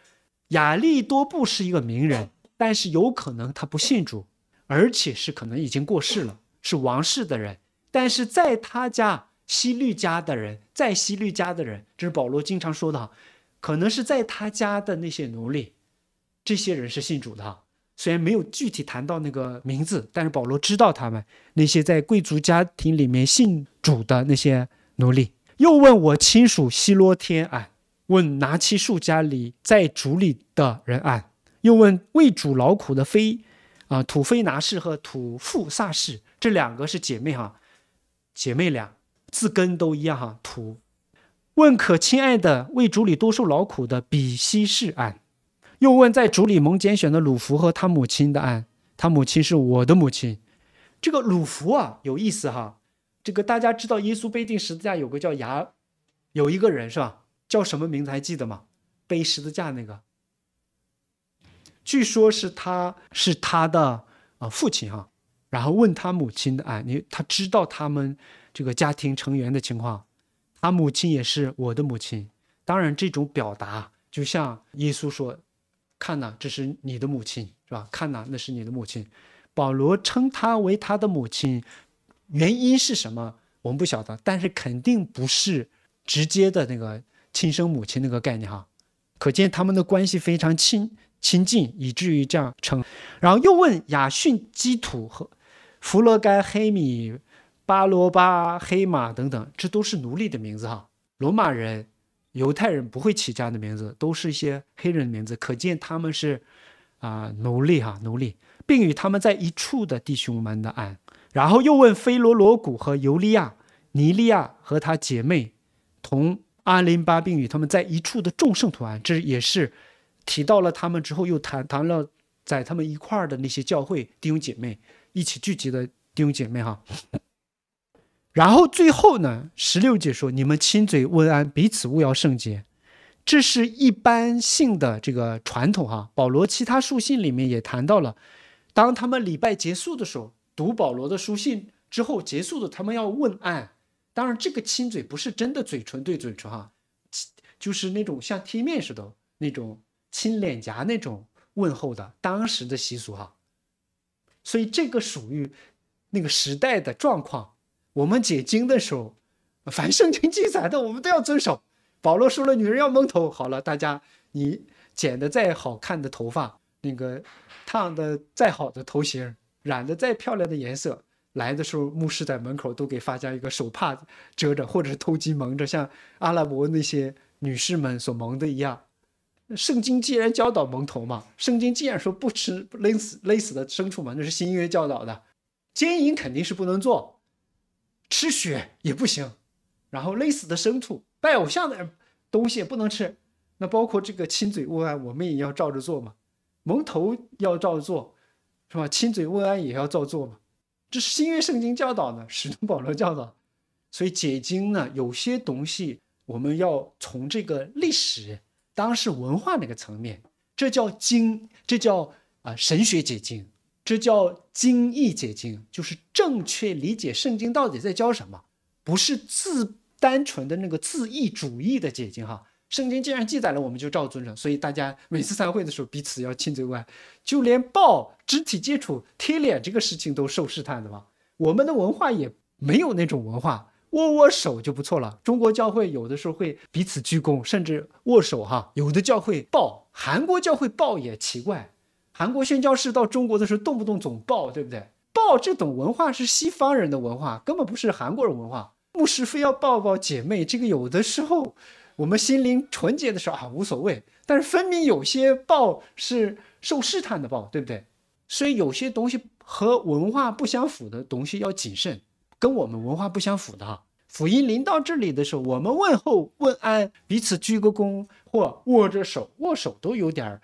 亚利多布是一个名人，但是有可能他不信主。而且是可能已经过世了，是王室的人，但是在他家西律家的人，在西律家的人，这是保罗经常说的，哈，可能是在他家的那些奴隶，这些人是信主的，虽然没有具体谈到那个名字，但是保罗知道他们那些在贵族家庭里面信主的那些奴隶。又问我亲属希罗天啊，问拿七树家里在主里的人啊，又问为主劳苦的非。啊，土非拿氏和土富萨氏这两个是姐妹哈，姐妹俩字根都一样哈。土，问可亲爱的为主里多受劳苦的比希士安，又问在主里蒙拣选的鲁福和他母亲的安，他母亲是我的母亲。这个鲁福啊有意思哈，这个大家知道耶稣背定十字架有个叫牙，有一个人是吧？叫什么名字还记得吗？背十字架那个。据说是他是他的啊父亲哈，然后问他母亲的哎，你他知道他们这个家庭成员的情况，他母亲也是我的母亲。当然，这种表达就像耶稣说：“看呐，这是你的母亲，是吧？看呐，那是你的母亲。”保罗称他为他的母亲，原因是什么？我们不晓得，但是肯定不是直接的那个亲生母亲那个概念哈。可见他们的关系非常亲。亲近，以至于这样称。然后又问雅逊基土和弗勒甘黑米巴罗巴黑马等等，这都是奴隶的名字哈。罗马人、犹太人不会起这样的名字，都是一些黑人的名字，可见他们是啊奴隶哈奴隶，并与他们在一处的弟兄们的安。然后又问菲罗罗古和尤利亚尼利亚和他姐妹，同阿林巴，并与他们在一处的众圣图案，这也是。提到了他们之后，又谈谈了在他们一块的那些教会弟兄姐妹一起聚集的弟兄姐妹哈。然后最后呢，十六节说：“你们亲嘴问安，彼此勿要圣洁。”这是一般性的这个传统哈。保罗其他书信里面也谈到了，当他们礼拜结束的时候，读保罗的书信之后结束的，他们要问安。当然，这个亲嘴不是真的嘴唇对嘴唇哈，就是那种像贴面似的那种。亲脸颊那种问候的，当时的习俗哈，所以这个属于那个时代的状况。我们解经的时候，凡圣经记载的，我们都要遵守。保罗说了，女人要蒙头。好了，大家，你剪的再好看的头发，那个烫的再好的头型，染的再漂亮的颜色，来的时候，牧师在门口都给发家一个手帕遮着，或者是头巾蒙着，像阿拉伯那些女士们所蒙的一样。圣经既然教导蒙头嘛，圣经既然说不吃勒死勒死的牲畜嘛，那是新约教导的，奸淫肯定是不能做，吃血也不行，然后勒死的牲畜、拜偶像的东西也不能吃，那包括这个亲嘴问安，我们也要照着做嘛，蒙头要照做，是吧？亲嘴问安也要照做嘛，这是新约圣经教导的，使徒保罗教导，所以解经呢，有些东西我们要从这个历史。当时文化那个层面，这叫经，这叫啊神学解经，这叫经义解经，就是正确理解圣经到底在教什么，不是自单纯的那个自义主义的解经哈。圣经既然记载了，我们就照尊重。所以大家每次散会的时候，彼此要亲嘴关，就连抱肢体接触、贴脸这个事情都受试探的嘛。我们的文化也没有那种文化。握握手就不错了。中国教会有的时候会彼此鞠躬，甚至握手哈。有的教会抱，韩国教会抱也奇怪。韩国宣教士到中国的时候，动不动总抱，对不对？抱这种文化是西方人的文化，根本不是韩国人文化。牧师非要抱抱姐妹，这个有的时候我们心灵纯洁的时候啊无所谓，但是分明有些抱是受试探的抱，对不对？所以有些东西和文化不相符的东西要谨慎。跟我们文化不相符的哈，辅音临到这里的时候，我们问候问安，彼此鞠个躬或握着手，握手都有点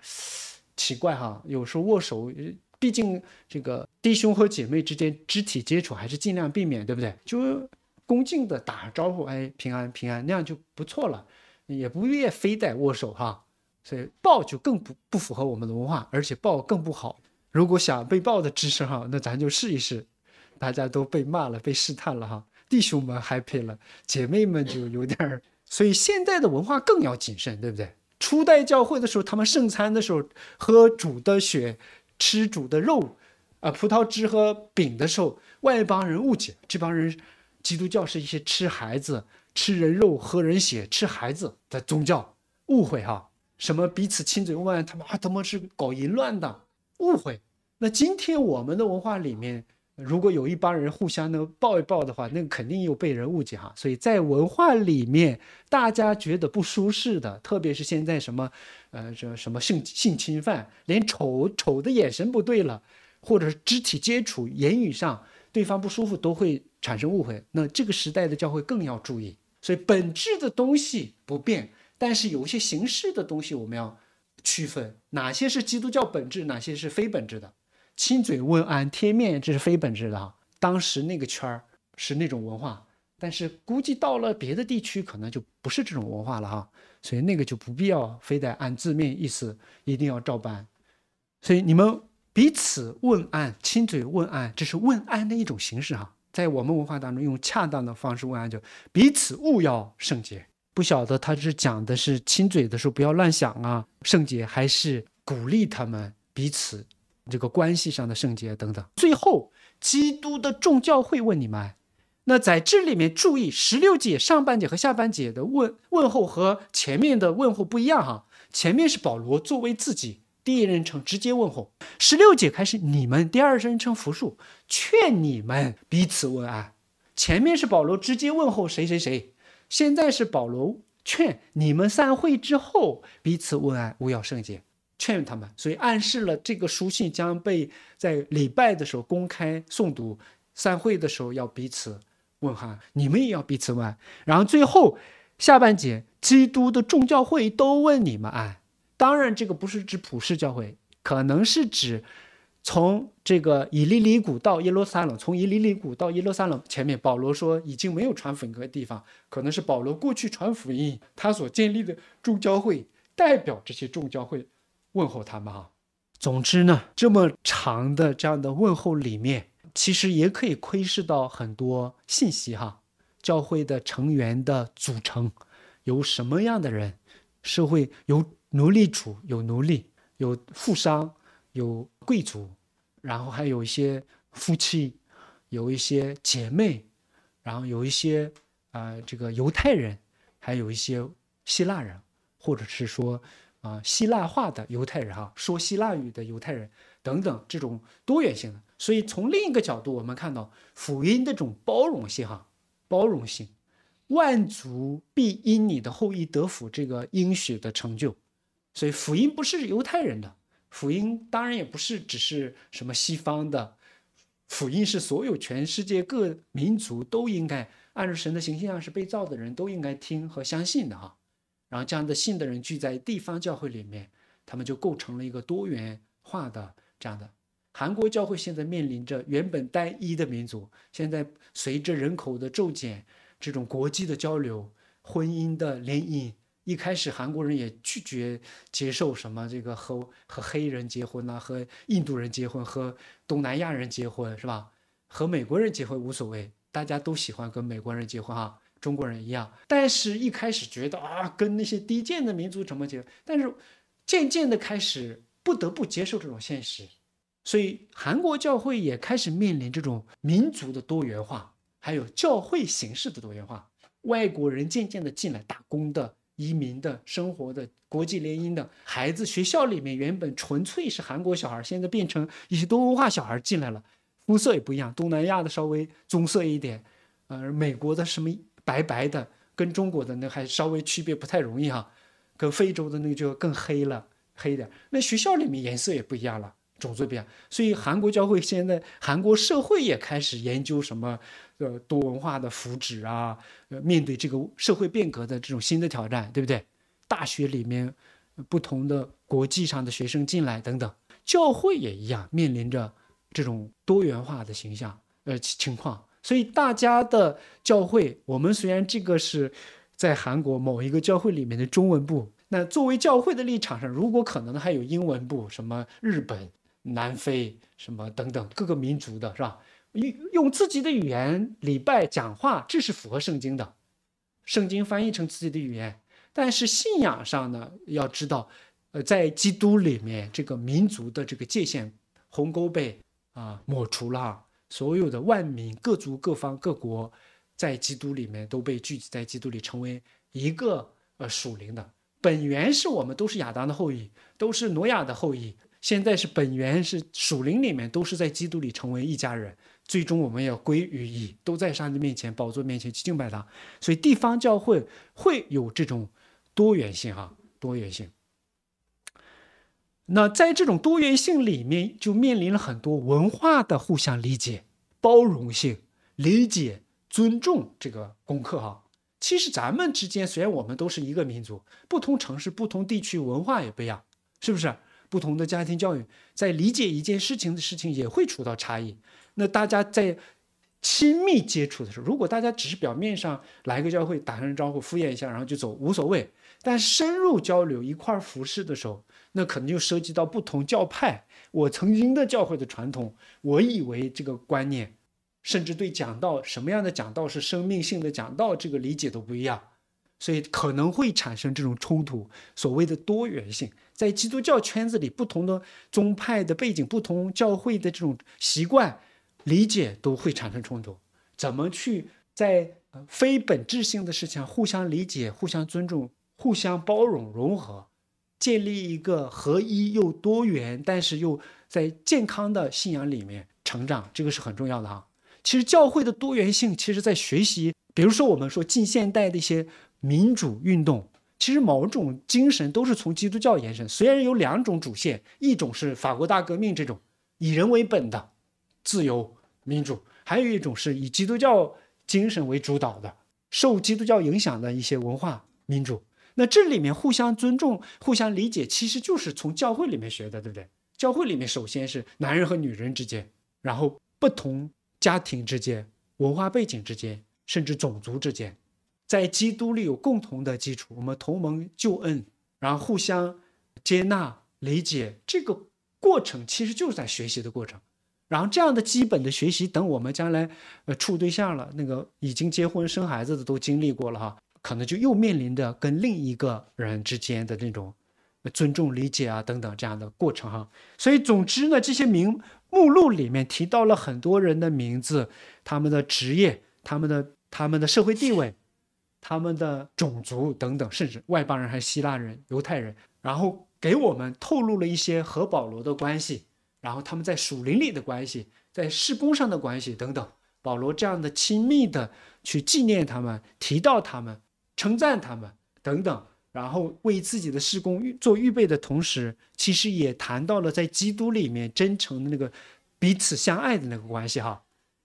奇怪哈。有时候握手，毕竟这个弟兄和姐妹之间肢体接触还是尽量避免，对不对？就恭敬的打个招呼，哎，平安平安，那样就不错了，也不必非得握手哈。所以抱就更不不符合我们的文化，而且抱更不好。如果想被抱的姿势哈，那咱就试一试。大家都被骂了，被试探了哈，弟兄们 happy 了，姐妹们就有点儿，所以现在的文化更要谨慎，对不对？初代教会的时候，他们圣餐的时候喝主的血，吃主的肉，啊，葡萄汁和饼的时候，外邦人误解这帮人，基督教是一些吃孩子、吃人肉、喝人血、吃孩子的宗教，误会哈，什么彼此亲嘴问，他们啊，他们是搞淫乱的，误会。那今天我们的文化里面。如果有一帮人互相的抱一抱的话，那肯定又被人误解哈。所以在文化里面，大家觉得不舒适的，特别是现在什么，呃，这什么性性侵犯，连丑丑的眼神不对了，或者是肢体接触、言语上对方不舒服，都会产生误会。那这个时代的教会更要注意。所以本质的东西不变，但是有一些形式的东西，我们要区分哪些是基督教本质，哪些是非本质的。亲嘴问安贴面，这是非本质的。当时那个圈儿是那种文化，但是估计到了别的地区，可能就不是这种文化了哈。所以那个就不必要非得按字面意思，一定要照搬。所以你们彼此问安，亲嘴问安，这是问安的一种形式哈。在我们文化当中，用恰当的方式问安，就彼此勿要圣洁。不晓得他是讲的是亲嘴的时候不要乱想啊，圣洁，还是鼓励他们彼此。这个关系上的圣洁等等。最后，基督的众教会问你们，那在这里面注意十六节上半节和下半节的问问候和前面的问候不一样哈。前面是保罗作为自己第一人称直接问候，十六节开始你们第二人称复数劝你们彼此问安。前面是保罗直接问候谁谁谁，现在是保罗劝你们散会之后彼此问安，勿要圣洁。劝他们，所以暗示了这个书信将被在礼拜的时候公开诵读，散会的时候要彼此问哈，你们也要彼此问然后最后下半节，基督的众教会都问你们啊，当然，这个不是指普世教会，可能是指从这个以利里谷到耶路撒冷，从以利里谷到耶路撒冷前面，保罗说已经没有传福音的地方，可能是保罗过去传福音，他所建立的众教会代表这些众教会。问候他们哈。总之呢，这么长的这样的问候里面，其实也可以窥视到很多信息哈。教会的成员的组成，由什么样的人？社会有奴隶主，有奴隶，有富商，有贵族，然后还有一些夫妻，有一些姐妹，然后有一些呃这个犹太人，还有一些希腊人，或者是说。啊，希腊化的犹太人哈，说希腊语的犹太人等等，这种多元性的。所以从另一个角度，我们看到福音的这种包容性哈，包容性，万族必因你的后裔得福，这个应许的成就。所以福音不是犹太人的，福音当然也不是只是什么西方的，福音是所有全世界各民族都应该按照神的形象是被造的人都应该听和相信的哈。然后这样的信的人聚在地方教会里面，他们就构成了一个多元化的这样的韩国教会。现在面临着原本单一的民族，现在随着人口的骤减，这种国际的交流、婚姻的联姻，一开始韩国人也拒绝接受什么这个和和黑人结婚呐，和印度人结婚，和东南亚人结婚是吧？和美国人结婚无所谓，大家都喜欢跟美国人结婚哈。中国人一样，但是一开始觉得啊，跟那些低贱的民族怎么结？但是，渐渐的开始不得不接受这种现实，所以韩国教会也开始面临这种民族的多元化，还有教会形式的多元化。外国人渐渐的进来打工的、移民的、生活的、国际联姻的孩子，学校里面原本纯粹是韩国小孩，现在变成一些多文化小孩进来了，肤色也不一样，东南亚的稍微棕色一点，呃，美国的什么。白白的，跟中国的那还稍微区别不太容易哈，跟非洲的那个就更黑了，黑点那学校里面颜色也不一样了，种族变。所以韩国教会现在韩国社会也开始研究什么呃多文化的福祉啊，呃面对这个社会变革的这种新的挑战，对不对？大学里面不同的国际上的学生进来等等，教会也一样面临着这种多元化的形象呃情况。所以大家的教会，我们虽然这个是在韩国某一个教会里面的中文部，那作为教会的立场上，如果可能还有英文部，什么日本、南非什么等等各个民族的是吧？用用自己的语言礼拜、讲话，这是符合圣经的。圣经翻译成自己的语言，但是信仰上呢，要知道，呃，在基督里面，这个民族的这个界限鸿沟被啊抹除了。所有的万民、各族、各方、各国，在基督里面都被聚集在基督里，成为一个呃属灵的本源。是我们都是亚当的后裔，都是挪亚的后裔。现在是本源是属灵里面都是在基督里成为一家人。最终我们要归于一，都在上帝面前宝座面前去敬拜他。所以地方教会会有这种多元性哈，多元性。那在这种多元性里面，就面临了很多文化的互相理解、包容性、理解、尊重这个功课哈。其实咱们之间，虽然我们都是一个民族，不同城市、不同地区文化也不一样，是不是？不同的家庭教育在理解一件事情的事情也会出到差异。那大家在亲密接触的时候，如果大家只是表面上来个交会，打声招呼，敷衍一下，然后就走，无所谓。但深入交流一块儿服饰的时候，那可能就涉及到不同教派，我曾经的教会的传统，我以为这个观念，甚至对讲道什么样的讲道是生命性的讲道这个理解都不一样，所以可能会产生这种冲突。所谓的多元性，在基督教圈子里，不同的宗派的背景、不同教会的这种习惯理解都会产生冲突。怎么去在非本质性的事情互相理解、互相尊重、互相包容、融合？建立一个合一又多元，但是又在健康的信仰里面成长，这个是很重要的哈。其实教会的多元性，其实在学习，比如说我们说近现代的一些民主运动，其实某种精神都是从基督教延伸。虽然有两种主线，一种是法国大革命这种以人为本的自由民主，还有一种是以基督教精神为主导的，受基督教影响的一些文化民主。那这里面互相尊重、互相理解，其实就是从教会里面学的，对不对？教会里面首先是男人和女人之间，然后不同家庭之间、文化背景之间，甚至种族之间，在基督里有共同的基础。我们同盟旧恩，然后互相接纳、理解，这个过程其实就是在学习的过程。然后这样的基本的学习，等我们将来呃处对象了，那个已经结婚生孩子的都经历过了哈。可能就又面临着跟另一个人之间的那种尊重、理解啊等等这样的过程哈。所以，总之呢，这些名目录里面提到了很多人的名字、他们的职业、他们的他们的社会地位、他们的种族等等，甚至外邦人、还是希腊人、犹太人，然后给我们透露了一些和保罗的关系，然后他们在属灵里的关系、在事工上的关系等等。保罗这样的亲密的去纪念他们、提到他们。称赞他们等等，然后为自己的事工做预备的同时，其实也谈到了在基督里面真诚的那个彼此相爱的那个关系哈。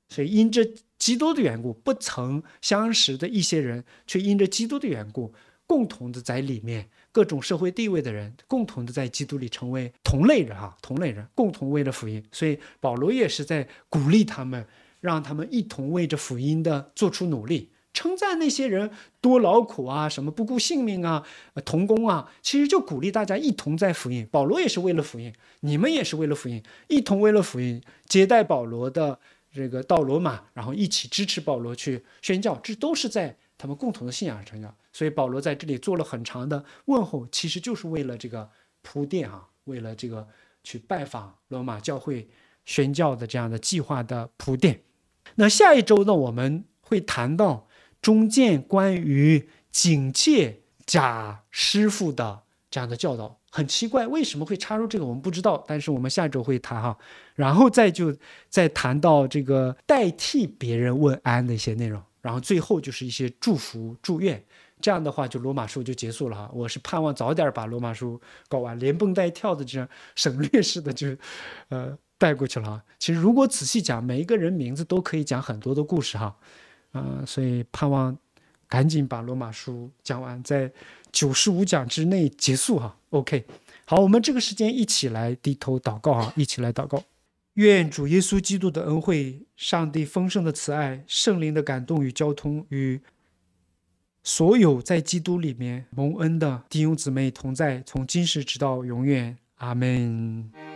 所以因着基督的缘故，不曾相识的一些人，却因着基督的缘故，共同的在里面，各种社会地位的人，共同的在基督里成为同类人哈，同类人共同为了福音。所以保罗也是在鼓励他们，让他们一同为着福音的做出努力。称赞那些人多劳苦啊，什么不顾性命啊，童工啊，其实就鼓励大家一同在福音。保罗也是为了福音，你们也是为了福音，一同为了福音接待保罗的这个到罗马，然后一起支持保罗去宣教，这都是在他们共同的信仰上成所以保罗在这里做了很长的问候，其实就是为了这个铺垫啊，为了这个去拜访罗马教会宣教的这样的计划的铺垫。那下一周呢，我们会谈到。中间关于警戒贾师傅的这样的教导很奇怪，为什么会插入这个我们不知道，但是我们下周会谈哈。然后再就再谈到这个代替别人问安的一些内容，然后最后就是一些祝福祝愿。这样的话，就罗马书就结束了哈。我是盼望早点把罗马书搞完，连蹦带跳的这样省略式的就呃带过去了哈。其实如果仔细讲，每一个人名字都可以讲很多的故事哈。啊，所以盼望赶紧把罗马书讲完，在九十五讲之内结束哈。OK，好，我们这个时间一起来低头祷告啊，一起来祷告，愿主耶稣基督的恩惠、上帝丰盛的慈爱、圣灵的感动与交通，与所有在基督里面蒙恩的弟兄姊妹同在，从今时直到永远。阿门。